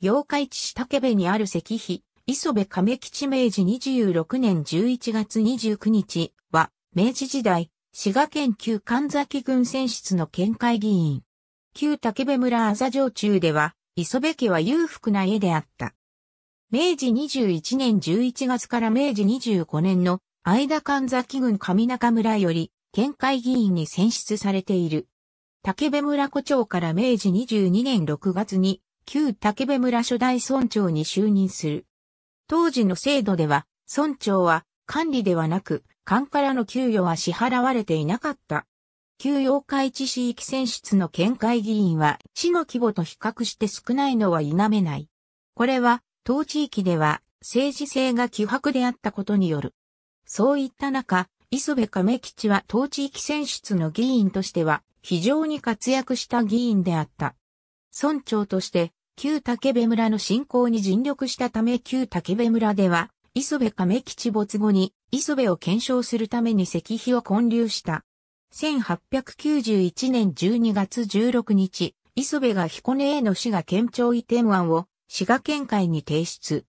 八日市竹部にある石碑、磯部亀吉明治26年11月29日は、明治時代、滋賀県旧神崎郡選出の県会議員。旧竹部村あざ城中では、磯部家は裕福な家であった。明治21年11月から明治25年の間神崎郡上中村より、県会議員に選出されている。竹部村古町から明治22年6月に旧竹部村初代村長に就任する。当時の制度では、村長は管理ではなく、官からの給与は支払われていなかった。旧妖怪地市域選出の県会議員は、市の規模と比較して少ないのは否めない。これは、当地域では政治性が希薄であったことによる。そういった中、磯部亀吉は当地域選出の議員としては非常に活躍した議員であった。村長として旧竹部村の振興に尽力したため旧竹部村では、磯部亀吉没後に磯部を検証するために石碑を建立した。1891年12月16日、磯部が彦根への死が県庁移転案を滋賀県会に提出。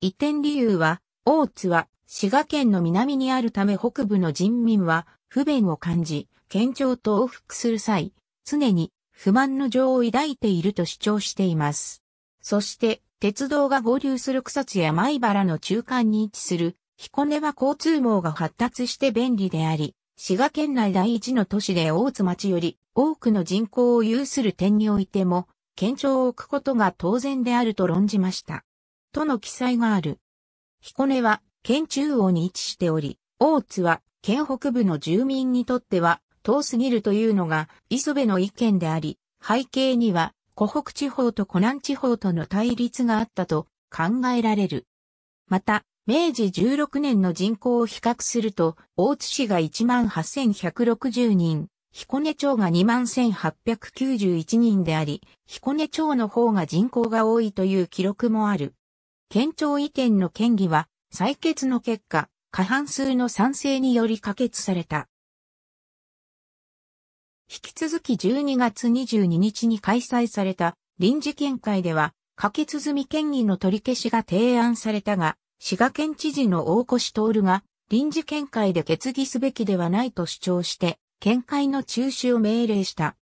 移転理由は、大津は滋賀県の南にあるため北部の人民は不便を感じ、県庁と往復する際、常に不満の情を抱いていると主張しています。そして、鉄道が合流する草津や米原の中間に位置する彦根は交通網が発達して便利であり、滋賀県内第一の都市で大津町より多くの人口を有する点においても、県庁を置くことが当然であると論じました。との記載がある。彦根は県中央に位置しており、大津は県北部の住民にとっては遠すぎるというのが磯部の意見であり、背景には湖北地方と湖南地方との対立があったと考えられる。また、明治16年の人口を比較すると、大津市が18,160人、彦根町が21,891人であり、彦根町の方が人口が多いという記録もある。県庁移転の県議は、採決の結果、過半数の賛成により可決された。引き続き12月22日に開催された臨時見解では、可決済み県議の取り消しが提案されたが、滋賀県知事の大越徹が臨時見解で決議すべきではないと主張して、見解の中止を命令した。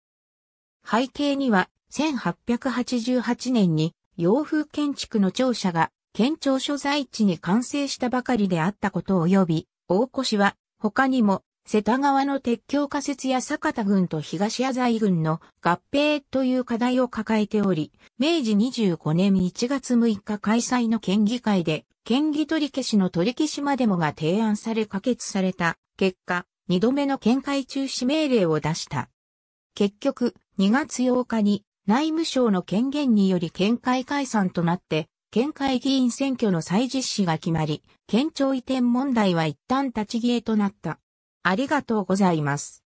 背景には、1888年に洋風建築の庁舎が県庁所在地に完成したばかりであったこと及び、大越は他にも瀬田川の鉄橋仮設や坂田軍と東野西軍の合併という課題を抱えており、明治25年1月6日開催の県議会で、県議取り消しの取り消しまでもが提案され可決された結果、2度目の県会中止命令を出した。結局、2月8日に内務省の権限により県会解散となって、県会議員選挙の再実施が決まり、県庁移転問題は一旦立ち消えとなった。ありがとうございます。